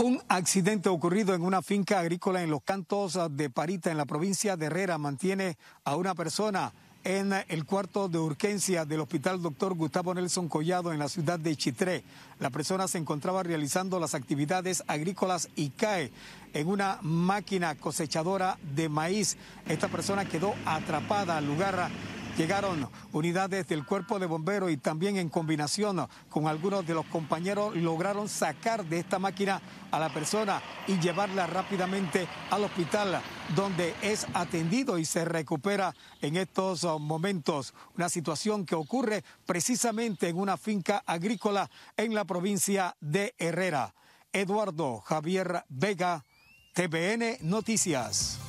Un accidente ocurrido en una finca agrícola en los cantos de Parita, en la provincia de Herrera, mantiene a una persona en el cuarto de urgencia del hospital doctor Gustavo Nelson Collado en la ciudad de Chitré. La persona se encontraba realizando las actividades agrícolas y cae en una máquina cosechadora de maíz. Esta persona quedó atrapada al lugar Llegaron unidades del cuerpo de bomberos y también en combinación con algunos de los compañeros lograron sacar de esta máquina a la persona y llevarla rápidamente al hospital donde es atendido y se recupera en estos momentos. Una situación que ocurre precisamente en una finca agrícola en la provincia de Herrera. Eduardo Javier Vega, TVN Noticias.